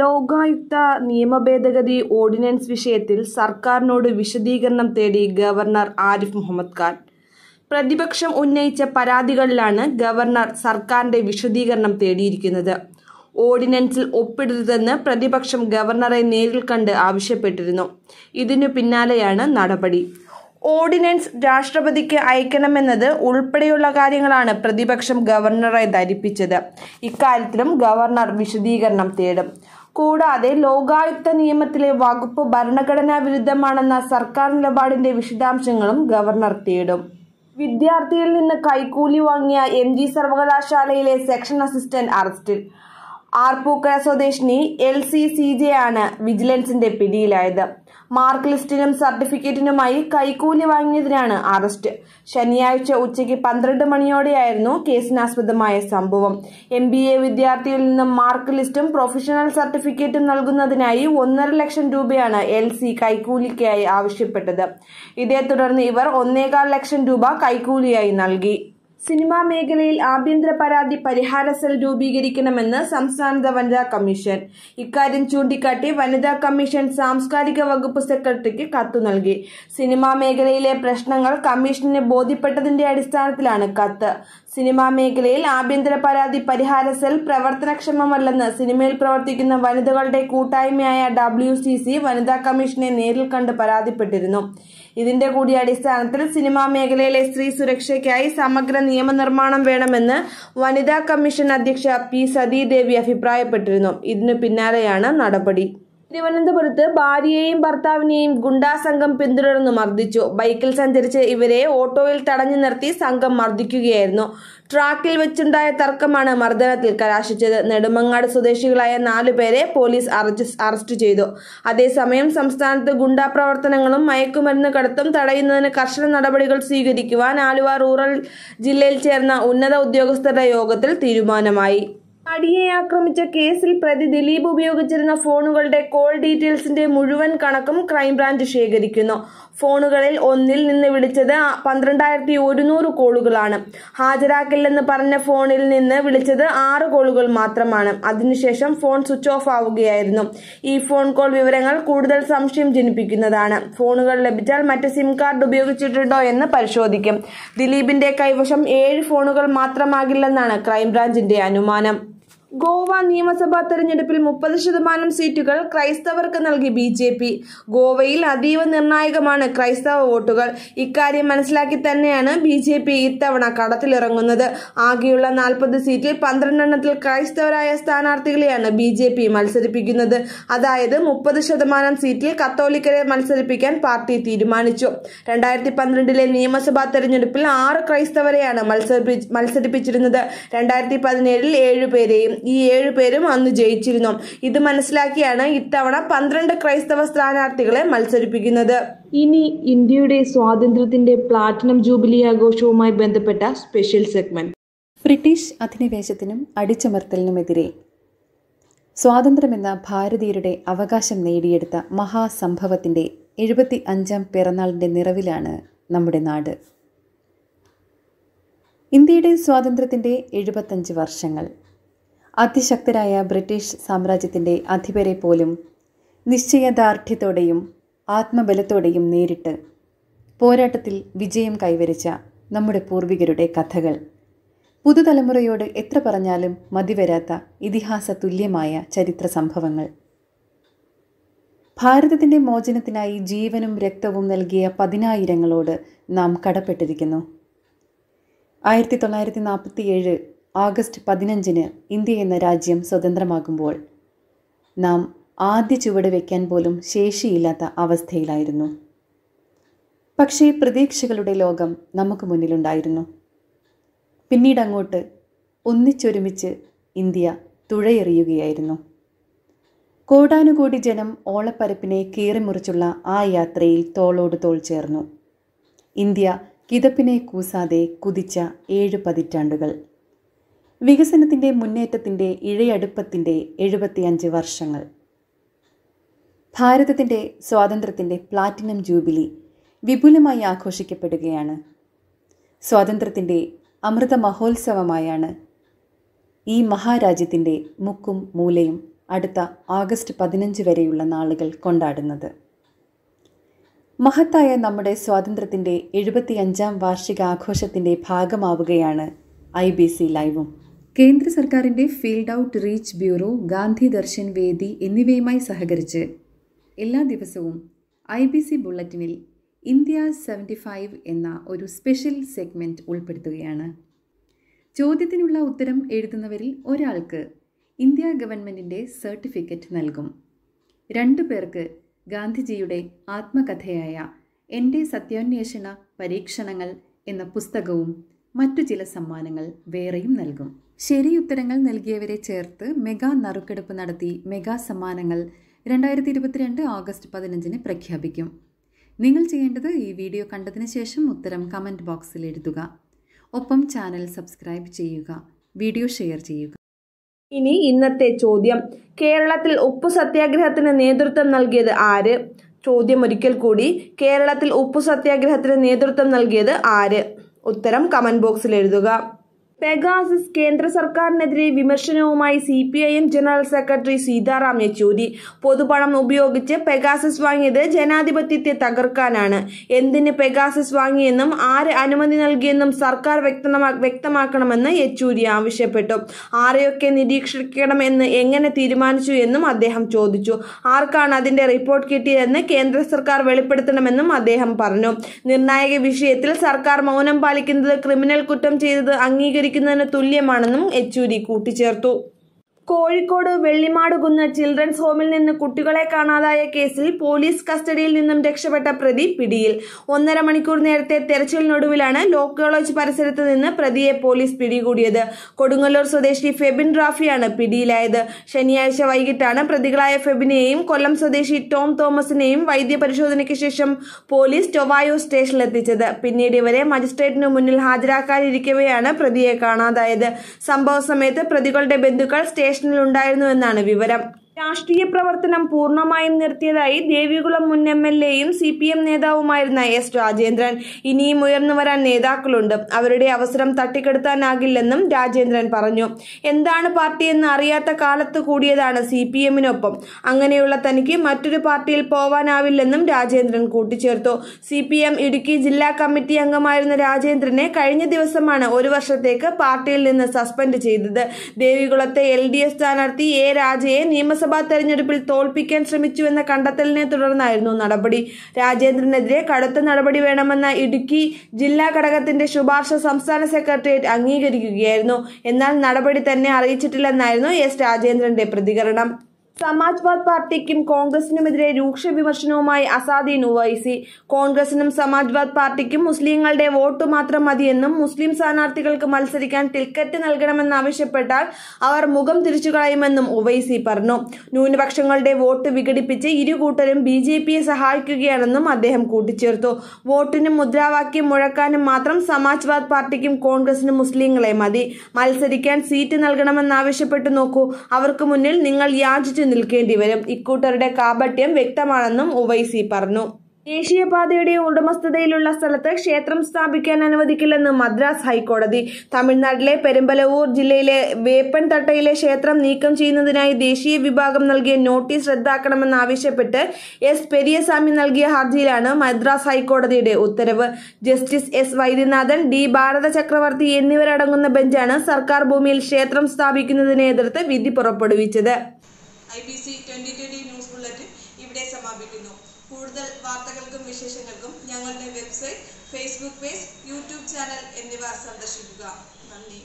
ലോകായുക്ത നിയമ ഭേദഗതി ഓർഡിനൻസ് വിഷയത്തിൽ സർക്കാരിനോട് വിശദീകരണം തേടി ഗവർണർ ആരിഫ് മുഹമ്മദ് ഖാൻ പ്രതിപക്ഷം ഉന്നയിച്ച പരാതികളിലാണ് ഗവർണർ സർക്കാരിന്റെ വിശദീകരണം തേടിയിരിക്കുന്നത് ഓർഡിനൻസിൽ ഒപ്പിടരുതെന്ന് പ്രതിപക്ഷം ഗവർണറെ നേരിൽ കണ്ട് ആവശ്യപ്പെട്ടിരുന്നു ഇതിനു പിന്നാലെയാണ് നടപടി ഓർഡിനൻസ് രാഷ്ട്രപതിക്ക് അയക്കണമെന്നത് ഉൾപ്പെടെയുള്ള കാര്യങ്ങളാണ് പ്രതിപക്ഷം ഗവർണറെ ധരിപ്പിച്ചത് ഇക്കാര്യത്തിലും ഗവർണർ വിശദീകരണം തേടും കൂടാതെ ലോകായുക്ത നിയമത്തിലെ വകുപ്പ് ഭരണഘടനാ വിരുദ്ധമാണെന്ന സർക്കാർ നിലപാടിന്റെ വിശദാംശങ്ങളും ഗവർണർ തേടും വിദ്യാർത്ഥിയിൽ നിന്ന് കൈക്കൂലി വാങ്ങിയ എം ജി സർവകലാശാലയിലെ സെക്ഷൻ അസിസ്റ്റന്റ് അറസ്റ്റിൽ ആർപ്പൂക്കര സ്വദേശിനി എൽ സി സി ജെ ആണ് വിജിലൻസിന്റെ പിടിയിലായത് മാർക്ക് ലിസ്റ്റിനും സർട്ടിഫിക്കറ്റിനുമായി കൈക്കൂലി വാങ്ങിയതിനാണ് അറസ്റ്റ് ശനിയാഴ്ച ഉച്ചയ്ക്ക് പന്ത്രണ്ട് മണിയോടെയായിരുന്നു കേസിനാസ്പദമായ സംഭവം എം ബി എ വിദ്യാർത്ഥിയിൽ നിന്നും മാർക്ക് ലിസ്റ്റും പ്രൊഫഷണൽ സർട്ടിഫിക്കറ്റും നൽകുന്നതിനായി ഒന്നര ലക്ഷം രൂപയാണ് എൽ സി കൈക്കൂലിക്കായി ആവശ്യപ്പെട്ടത് ഇതേ തുടർന്ന് ഇവർ ഒന്നേകാൽ ലക്ഷം രൂപ കൈക്കൂലിയായി നൽകി സിനിമാ മേഖലയിൽ ആഭ്യന്തര പരാതി പരിഹാര സെൽ രൂപീകരിക്കണമെന്ന് സംസ്ഥാന വനിതാ കമ്മീഷൻ ഇക്കാര്യം ചൂണ്ടിക്കാട്ടി വനിതാ കമ്മീഷൻ സാംസ്കാരിക വകുപ്പ് സെക്രട്ടറിക്ക് കത്തു നൽകി സിനിമാ മേഖലയിലെ പ്രശ്നങ്ങൾ കമ്മീഷന് ബോധ്യപ്പെട്ടതിന്റെ അടിസ്ഥാനത്തിലാണ് കത്ത് സിനിമാ മേഖലയിൽ ആഭ്യന്തര പരാതി പരിഹാര സെൽ പ്രവർത്തനക്ഷമമല്ലെന്ന് സിനിമയിൽ പ്രവർത്തിക്കുന്ന വനിതകളുടെ കൂട്ടായ്മയായ ഡബ്ല്യു വനിതാ കമ്മീഷനെ നേരിൽ കണ്ട് പരാതിപ്പെട്ടിരുന്നു ഇതിന്റെ കൂടി അടിസ്ഥാനത്തിൽ സിനിമാ മേഖലയിലെ സ്ത്രീ സുരക്ഷയ്ക്കായി സമഗ്ര നിയമനിർമ്മാണം വേണമെന്ന് വനിതാ കമ്മീഷൻ അധ്യക്ഷ പി സതീദേവി അഭിപ്രായപ്പെട്ടിരുന്നു ഇതിനു പിന്നാലെയാണ് നടപടി തിരുവനന്തപുരത്ത് ഭാര്യയെയും ഭർത്താവിനെയും ഗുണ്ടാ സംഘം പിന്തുടർന്നു മർദ്ദിച്ചു ബൈക്കിൽ സഞ്ചരിച്ച് ഇവരെ ഓട്ടോയിൽ തടഞ്ഞു നിർത്തി സംഘം മർദ്ദിക്കുകയായിരുന്നു ട്രാക്കിൽ വെച്ചുണ്ടായ തർക്കമാണ് മർദ്ദനത്തിൽ കലാശിച്ചത് നെടുമങ്ങാട് സ്വദേശികളായ നാലുപേരെ പോലീസ് അറസ്റ്റ് ചെയ്തു അതേസമയം സംസ്ഥാനത്ത് ഗുണ്ടാ പ്രവർത്തനങ്ങളും മയക്കുമരുന്ന് കടത്തും തടയുന്നതിന് കർശന നടപടികൾ സ്വീകരിക്കുവാൻ ആലുവ റൂറൽ ജില്ലയിൽ ചേർന്ന ഉന്നത ഉദ്യോഗസ്ഥരുടെ യോഗത്തിൽ തീരുമാനമായി നടിയെ ആക്രമിച്ച കേസിൽ പ്രതി ദിലീപ് ഉപയോഗിച്ചിരുന്ന ഫോണുകളുടെ കോൾ ഡീറ്റെയിൽസിന്റെ മുഴുവൻ കണക്കും ക്രൈംബ്രാഞ്ച് ശേഖരിക്കുന്നു ഫോണുകളിൽ ഒന്നിൽ നിന്ന് വിളിച്ചത് പന്ത്രണ്ടായിരത്തി ഒരുന്നൂറ് കോളുകളാണ് ഹാജരാക്കില്ലെന്ന് പറഞ്ഞ ഫോണിൽ നിന്ന് വിളിച്ചത് ആറ് കോളുകൾ മാത്രമാണ് അതിനുശേഷം ഫോൺ സ്വിച്ച് ഓഫ് ആവുകയായിരുന്നു ഈ ഫോൺ കോൾ വിവരങ്ങൾ കൂടുതൽ സംശയം ജനിപ്പിക്കുന്നതാണ് ഫോണുകൾ ലഭിച്ചാൽ മറ്റ് സിം കാർഡ് ഉപയോഗിച്ചിട്ടുണ്ടോ എന്ന് പരിശോധിക്കും ദിലീപിന്റെ കൈവശം ഏഴ് ഫോണുകൾ മാത്രമാകില്ലെന്നാണ് ക്രൈംബ്രാഞ്ചിന്റെ അനുമാനം ഗോവ നിയമസഭാ തെരഞ്ഞെടുപ്പിൽ മുപ്പത് ശതമാനം സീറ്റുകൾ ക്രൈസ്തവർക്ക് നൽകി ബി ജെ പി ഗോവയിൽ അതീവ നിർണായകമാണ് ക്രൈസ്തവ വോട്ടുകൾ ഇക്കാര്യം മനസ്സിലാക്കി തന്നെയാണ് ബി ജെ പി ഇത്തവണ കടത്തിലിറങ്ങുന്നത് ആകെയുള്ള നാൽപ്പത് സീറ്റിൽ പന്ത്രണ്ടെണ്ണത്തിൽ ക്രൈസ്തവരായ സ്ഥാനാർത്ഥികളെയാണ് ബി ജെ പി മത്സരിപ്പിക്കുന്നത് അതായത് മുപ്പത് ശതമാനം സീറ്റിൽ കത്തോലിക്കരെ മത്സരിപ്പിക്കാൻ പാർട്ടി തീരുമാനിച്ചു രണ്ടായിരത്തി പന്ത്രണ്ടിലെ നിയമസഭാ തെരഞ്ഞെടുപ്പിൽ ആറ് ക്രൈസ്തവരെയാണ് മത്സരിപ്പിച്ചിരുന്നത് രണ്ടായിരത്തി പതിനേഴിൽ ഏഴുപേരെയും ഈ ഏഴ് പേരും അന്ന് ജയിച്ചിരുന്നു ഇത് മനസ്സിലാക്കിയാണ് ഇത്തവണ പന്ത്രണ്ട് ക്രൈസ്തവ സ്ഥാനാർത്ഥികളെ മത്സരിപ്പിക്കുന്നത് ഇനി ഇന്ത്യയുടെ സ്വാതന്ത്ര്യത്തിന്റെ പ്ലാറ്റിനം ജൂബിലി ആഘോഷവുമായി ബന്ധപ്പെട്ട സ്പെഷ്യൽ സെഗ്മെന്റ് ബ്രിട്ടീഷ് അധിനിവേശത്തിനും അടിച്ചമർത്തലിനുമെതിരെ സ്വാതന്ത്ര്യമെന്ന ഭാരതീയരുടെ അവകാശം നേടിയെടുത്ത മഹാസംഭവത്തിൻ്റെ എഴുപത്തി അഞ്ചാം പിറന്നാളിൻ്റെ നിറവിലാണ് നമ്മുടെ നാട് ഇന്ത്യയുടെ സ്വാതന്ത്ര്യത്തിൻ്റെ എഴുപത്തഞ്ച് വർഷങ്ങൾ അതിശക്തരായ ബ്രിട്ടീഷ് സാമ്രാജ്യത്തിൻ്റെ അധിപരെ പോലും നിശ്ചയദാർഢ്യത്തോടെയും ആത്മബലത്തോടെയും നേരിട്ട് പോരാട്ടത്തിൽ വിജയം കൈവരിച്ച നമ്മുടെ പൂർവികരുടെ കഥകൾ പുതുതലമുറയോട് എത്ര പറഞ്ഞാലും മതിവരാത്ത ഇതിഹാസ തുല്യമായ ചരിത്ര സംഭവങ്ങൾ ഭാരതത്തിൻ്റെ മോചനത്തിനായി ജീവനും രക്തവും നൽകിയ പതിനായിരങ്ങളോട് നാം കടപ്പെട്ടിരിക്കുന്നു ആയിരത്തി തൊള്ളായിരത്തി നാൽപ്പത്തി ഏഴ് ആഗസ്റ്റ് പതിനഞ്ചിന് ഇന്ത്യ എന്ന രാജ്യം സ്വതന്ത്രമാകുമ്പോൾ നാം ആദ്യ ചുവട് വയ്ക്കാൻ പോലും ശേഷിയില്ലാത്ത അവസ്ഥയിലായിരുന്നു പക്ഷേ പ്രതീക്ഷകളുടെ ലോകം നമുക്ക് മുന്നിലുണ്ടായിരുന്നു പിന്നീട് അങ്ങോട്ട് ഒന്നിച്ചൊരുമിച്ച് ഇന്ത്യ തുഴയെറിയുകയായിരുന്നു കോടാനുകോടി ജനം ഓളപ്പരപ്പിനെ കീറിമുറിച്ചുള്ള ആ യാത്രയിൽ തോളോട് തോൾ ചേർന്നു ഇന്ത്യ കിതപ്പിനെ കൂസാതെ കുതിച്ച ഏഴ് പതിറ്റാണ്ടുകൾ വികസനത്തിൻ്റെ മുന്നേറ്റത്തിൻ്റെ ഇഴയടുപ്പത്തിൻ്റെ എഴുപത്തിയഞ്ച് വർഷങ്ങൾ ഭാരതത്തിൻ്റെ സ്വാതന്ത്ര്യത്തിൻ്റെ പ്ലാറ്റിനം ജൂബിലി വിപുലമായി ആഘോഷിക്കപ്പെടുകയാണ് സ്വാതന്ത്ര്യത്തിൻ്റെ അമൃത മഹോത്സവമായാണ് ഈ മഹാരാജ്യത്തിൻ്റെ മുക്കും മൂലയും അടുത്ത ആഗസ്റ്റ് പതിനഞ്ച് വരെയുള്ള നാളുകൾ കൊണ്ടാടുന്നത് മഹത്തായ നമ്മുടെ സ്വാതന്ത്ര്യത്തിൻ്റെ എഴുപത്തിയഞ്ചാം വാർഷികാഘോഷത്തിൻ്റെ ഭാഗമാവുകയാണ് ഐ ബി സി ലൈവും കേന്ദ്ര സർക്കാരിൻ്റെ field outreach bureau Gandhi Darshan വേദി എന്നിവയുമായി സഹകരിച്ച് എല്ലാ ദിവസവും ഐ ബി സി ബുള്ളറ്റിനിൽ ഇന്ത്യ സെവൻറ്റി ഫൈവ് എന്ന ഒരു സ്പെഷ്യൽ സെഗ്മെൻറ്റ് ഉൾപ്പെടുത്തുകയാണ് ചോദ്യത്തിനുള്ള ഉത്തരം എഴുതുന്നവരിൽ ഒരാൾക്ക് ഇന്ത്യ ഗവൺമെൻറ്റിൻ്റെ സർട്ടിഫിക്കറ്റ് നൽകും രണ്ടു പേർക്ക് ഗാന്ധിജിയുടെ ആത്മകഥയായ എൻ്റെ സത്യാന്വേഷണ പരീക്ഷണങ്ങൾ എന്ന പുസ്തകവും മറ്റു ചില സമ്മാനങ്ങൾ വേറെയും നൽകും ശരി ഉത്തരങ്ങൾ നൽകിയവരെ ചേർത്ത് മെഗാ നറുക്കെടുപ്പ് നടത്തി മെഗാ സമ്മാനങ്ങൾ രണ്ടായിരത്തി ഇരുപത്തിരണ്ട് ഓഗസ്റ്റ് പതിനഞ്ചിന് പ്രഖ്യാപിക്കും നിങ്ങൾ ചെയ്യേണ്ടത് ഈ വീഡിയോ കണ്ടതിന് ശേഷം ഉത്തരം കമൻറ്റ് ബോക്സിൽ എഴുതുക ഒപ്പം ചാനൽ സബ്സ്ക്രൈബ് ചെയ്യുക വീഡിയോ ഷെയർ ചെയ്യുക ഇനി ഇന്നത്തെ ചോദ്യം കേരളത്തിൽ ഉപ്പു സത്യാഗ്രഹത്തിന് നേതൃത്വം നൽകിയത് ആര് ചോദ്യം ഒരിക്കൽ കൂടി കേരളത്തിൽ ഉപ്പു സത്യാഗ്രഹത്തിന് നേതൃത്വം നൽകിയത് ആര് ഉത്തരം കമന്റ് ബോക്സിൽ എഴുതുക പെഗാസിസ് കേന്ദ്ര സർക്കാരിനെതിരെ വിമർശനവുമായി C P I M general secretary Sitaram Yechury പൊതുപണം ഉപയോഗിച്ച് പെഗാസിസ് വാങ്ങിയത് ജനാധിപത്യത്തെ തകർക്കാനാണ് എന്തിന് പെഗാസിസ് വാങ്ങിയെന്നും ആര് അനുമതി നൽകിയെന്നും സർക്കാർ വ്യക്തമാക്കണമെന്ന് യെച്ചൂരി ആവശ്യപ്പെട്ടു ആരെയൊക്കെ നിരീക്ഷിക്കണമെന്ന് എങ്ങനെ തീരുമാനിച്ചു എന്നും അദ്ദേഹം ചോദിച്ചു ആർക്കാണ് അതിന്റെ റിപ്പോർട്ട് കിട്ടിയതെന്ന് കേന്ദ്ര സർക്കാർ വെളിപ്പെടുത്തണമെന്നും അദ്ദേഹം പറഞ്ഞു നിർണായക വിഷയത്തിൽ സർക്കാർ മൗനം പാലിക്കുന്നത് ക്രിമിനൽ കുറ്റം ചെയ്തത് അംഗീകരിക്കും ലഭിക്കുന്നതിന് തുല്യമാണെന്നും യെച്ചൂരി കൂട്ടിച്ചേർത്തു കോഴിക്കോട് വെള്ളിമാടുകുന്ന് ചിൽഡ്രൻസ് ഹോമിൽ നിന്ന് കുട്ടികളെ കാണാതായ കേസിൽ പോലീസ് കസ്റ്റഡിയിൽ നിന്നും രക്ഷപ്പെട്ട പ്രതി പിടിയിൽ ഒന്നര മണിക്കൂർ നേരത്തെ തെരച്ചിലിനൊടുവിലാണ് ലോക്കോളജ് കോളേജ് പരിസരത്ത് നിന്ന് പ്രതിയെ പോലീസ് പിടികൂടിയത് കൊടുങ്ങല്ലൂർ സ്വദേശി ഫെബിൻ റാഫിയാണ് പിടിയിലായത് ശനിയാഴ്ച വൈകിട്ടാണ് പ്രതികളായ ഫെബിനെയും കൊല്ലം സ്വദേശി ടോം തോമസിനെയും വൈദ്യപരിശോധനയ്ക്ക് ശേഷം പോലീസ് ടൊവായോ സ്റ്റേഷനിലെത്തിച്ചത് പിന്നീട് ഇവരെ മജിസ്ട്രേറ്റിന് മുന്നിൽ ഹാജരാക്കാനിരിക്കവെയാണ് പ്രതിയെ കാണാതായത് സംഭവ സമയത്ത് പ്രതികളുടെ ബന്ധുക്കൾ സ്റ്റേഷൻ എന്നാണ് വിവരം രാഷ്ട്രീയ പ്രവർത്തനം പൂർണ്ണമായും നിർത്തിയതായി ദേവികുളം മുൻ എം എൽ എയും സി പി എം നേതാവുമായിരുന്ന എസ് രാജേന്ദ്രൻ ഇനിയും ഉയർന്നു വരാൻ നേതാക്കളുണ്ട് അവരുടെ അവസരം തട്ടിക്കെടുത്താനാകില്ലെന്നും രാജേന്ദ്രൻ പറഞ്ഞു എന്താണ് പാർട്ടിയെന്ന് അറിയാത്ത കാലത്ത് കൂടിയതാണ് സി പി എമ്മിനൊപ്പം അങ്ങനെയുള്ള തനിക്ക് മറ്റൊരു പാർട്ടിയിൽ പോവാനാവില്ലെന്നും രാജേന്ദ്രൻ കൂട്ടിച്ചേർത്തു സി പി എം ഇടുക്കി ജില്ലാ കമ്മിറ്റി അംഗമായിരുന്ന രാജേന്ദ്രനെ കഴിഞ്ഞ ദിവസമാണ് ഒരു വർഷത്തേക്ക് പാർട്ടിയിൽ നിന്ന് സസ്പെൻഡ് ചെയ്തത് ദേവികുളത്തെ എൽ ഡി എഫ് സ്ഥാനാർത്ഥി എ രാജയെ നിയമസഭ ലോക്സഭാ തെരഞ്ഞെടുപ്പിൽ തോൽപ്പിക്കാൻ ശ്രമിച്ചുവെന്ന കണ്ടെത്തലിനെ തുടർന്നായിരുന്നു നടപടി രാജേന്ദ്രനെതിരെ കടുത്ത നടപടി വേണമെന്ന ഇടുക്കി ജില്ലാ ഘടകത്തിന്റെ ശുപാർശ സംസ്ഥാന സെക്രട്ടേറിയറ്റ് അംഗീകരിക്കുകയായിരുന്നു എന്നാൽ നടപടി തന്നെ അറിയിച്ചിട്ടില്ലെന്നായിരുന്നു എസ് രാജേന്ദ്രന്റെ പ്രതികരണം സമാജ്വാദ് പാർട്ടിക്കും കോൺഗ്രസിനുമെതിരെ രൂക്ഷ വിമർശനവുമായി അസാദീൻ ഉവൈസി കോൺഗ്രസിനും സമാജ്വാദ് പാർട്ടിക്കും മുസ്ലിങ്ങളുടെ വോട്ട് മാത്രം മതിയെന്നും മുസ്ലിം സ്ഥാനാർത്ഥികൾക്ക് മത്സരിക്കാൻ ടിക്കറ്റ് നൽകണമെന്ന് ആവശ്യപ്പെട്ടാൽ അവർ മുഖം തിരിച്ചു കളയുമെന്നും ഉവൈസി പറഞ്ഞു ന്യൂനപക്ഷങ്ങളുടെ വോട്ട് വിഘടിപ്പിച്ച് ഇരുകൂട്ടരും ബി ജെ പിയെ സഹായിക്കുകയാണെന്നും അദ്ദേഹം കൂട്ടിച്ചേർത്തു വോട്ടിനും മുദ്രാവാക്യം മുഴക്കാനും മാത്രം സമാജ്വാദ് പാർട്ടിക്കും കോൺഗ്രസിനും മുസ്ലിങ്ങളെ മതി മത്സരിക്കാൻ സീറ്റ് നൽകണമെന്നാവശ്യപ്പെട്ടു നോക്കൂ അവർക്ക് മുന്നിൽ നിങ്ങൾ യാചിച്ചു നിൽക്കേണ്ടി വരും ഇക്കൂട്ടരുടെ കാപട്യം വ്യക്തമാണെന്നും ഉവൈസി പറഞ്ഞു ദേശീയപാതയുടെ ഉടമസ്ഥതയിലുള്ള സ്ഥലത്ത് ക്ഷേത്രം സ്ഥാപിക്കാൻ അനുവദിക്കില്ലെന്ന് മദ്രാസ് ഹൈക്കോടതി തമിഴ്നാട്ടിലെ പെരുമ്പലവൂർ ജില്ലയിലെ വേപ്പൻതട്ടയിലെ ക്ഷേത്രം നീക്കം ചെയ്യുന്നതിനായി ദേശീയ വിഭാഗം നൽകിയ നോട്ടീസ് റദ്ദാക്കണമെന്നാവശ്യപ്പെട്ട് എസ് പെരിയസ്വാമി നൽകിയ ഹർജിയിലാണ് മദ്രാസ് ഹൈക്കോടതിയുടെ ഉത്തരവ് justice S Vaidyanathan D Bharatha Chakravarthy എന്നിവരടങ്ങുന്ന ബെഞ്ചാണ് സർക്കാർ ഭൂമിയിൽ ക്ഷേത്രം സ്ഥാപിക്കുന്നതിനെ എതിർത്ത് വിധി പുറപ്പെടുവിച്ചത് I B C twenty twenty news bulletin ഇവിടെ സമാപിക്കുന്നു കൂടുതൽ വാർത്തകൾക്കും വിശേഷങ്ങൾക്കും ഞങ്ങളുടെ website Facebook page YouTube channel എന്നിവ സന്ദർശിക്കുക നന്ദി